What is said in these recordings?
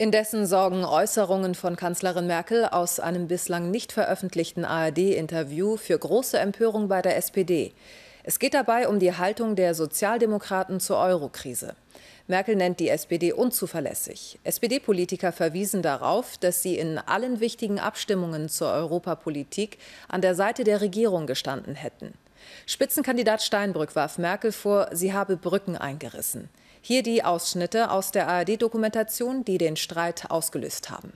Indessen sorgen Äußerungen von Kanzlerin Merkel aus einem bislang nicht veröffentlichten ARD-Interview für große Empörung bei der SPD. Es geht dabei um die Haltung der Sozialdemokraten zur Eurokrise. Merkel nennt die SPD unzuverlässig. SPD-Politiker verwiesen darauf, dass sie in allen wichtigen Abstimmungen zur Europapolitik an der Seite der Regierung gestanden hätten. Spitzenkandidat Steinbrück warf Merkel vor, sie habe Brücken eingerissen. Hier die Ausschnitte aus der ARD-Dokumentation, die den Streit ausgelöst haben.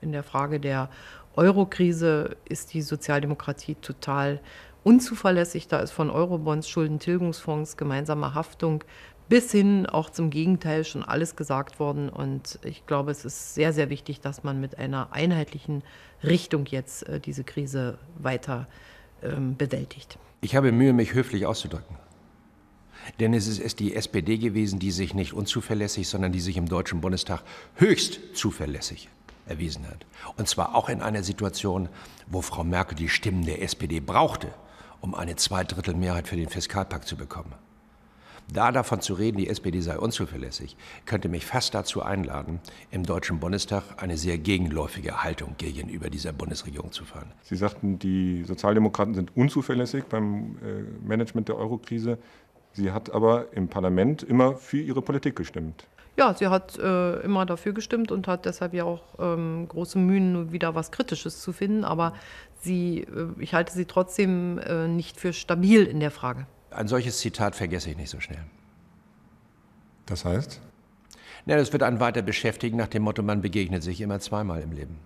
In der Frage der Eurokrise ist die Sozialdemokratie total unzuverlässig. Da ist von Eurobonds, Schuldentilgungsfonds, gemeinsamer Haftung bis hin auch zum Gegenteil schon alles gesagt worden. Und ich glaube, es ist sehr, sehr wichtig, dass man mit einer einheitlichen Richtung jetzt äh, diese Krise weiter ähm, bewältigt. Ich habe Mühe, mich höflich auszudrücken. Denn es ist die SPD gewesen, die sich nicht unzuverlässig, sondern die sich im Deutschen Bundestag höchst zuverlässig erwiesen hat. Und zwar auch in einer Situation, wo Frau Merkel die Stimmen der SPD brauchte um eine Zweidrittelmehrheit für den Fiskalpakt zu bekommen. Da davon zu reden, die SPD sei unzuverlässig, könnte mich fast dazu einladen, im Deutschen Bundestag eine sehr gegenläufige Haltung gegenüber dieser Bundesregierung zu fahren. Sie sagten, die Sozialdemokraten sind unzuverlässig beim äh, Management der Eurokrise. Sie hat aber im Parlament immer für ihre Politik gestimmt ja, sie hat äh, immer dafür gestimmt und hat deshalb ja auch ähm, große Mühen, wieder was Kritisches zu finden. Aber sie, äh, ich halte sie trotzdem äh, nicht für stabil in der Frage. Ein solches Zitat vergesse ich nicht so schnell. Das heißt? Ja, das wird einen weiter beschäftigen nach dem Motto, man begegnet sich immer zweimal im Leben.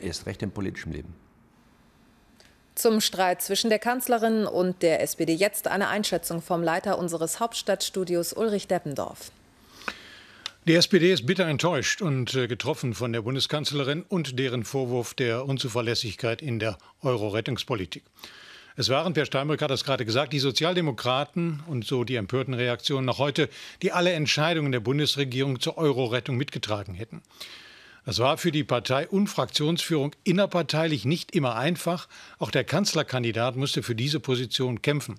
Erst recht im politischen Leben. Zum Streit zwischen der Kanzlerin und der SPD jetzt eine Einschätzung vom Leiter unseres Hauptstadtstudios Ulrich Deppendorf. Die SPD ist bitter enttäuscht und äh, getroffen von der Bundeskanzlerin und deren Vorwurf der Unzuverlässigkeit in der Euro-Rettungspolitik. Es waren, Per Steinbrück hat das gerade gesagt, die Sozialdemokraten und so die empörten Reaktionen noch heute, die alle Entscheidungen der Bundesregierung zur Euro-Rettung mitgetragen hätten. Das war für die Partei und Fraktionsführung innerparteilich nicht immer einfach. Auch der Kanzlerkandidat musste für diese Position kämpfen.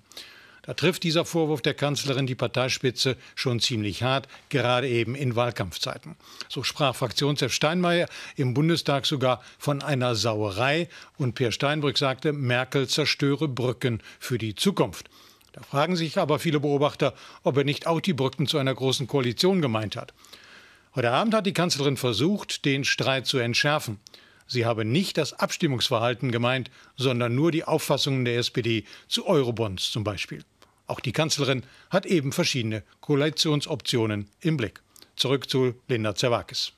Da trifft dieser Vorwurf der Kanzlerin die Parteispitze schon ziemlich hart, gerade eben in Wahlkampfzeiten. So sprach Fraktionschef Steinmeier im Bundestag sogar von einer Sauerei und Peer Steinbrück sagte, Merkel zerstöre Brücken für die Zukunft. Da fragen sich aber viele Beobachter, ob er nicht auch die Brücken zu einer großen Koalition gemeint hat. Heute Abend hat die Kanzlerin versucht, den Streit zu entschärfen. Sie habe nicht das Abstimmungsverhalten gemeint, sondern nur die Auffassungen der SPD zu Eurobonds zum Beispiel. Auch die Kanzlerin hat eben verschiedene Koalitionsoptionen im Blick. Zurück zu Linda Zerwakis.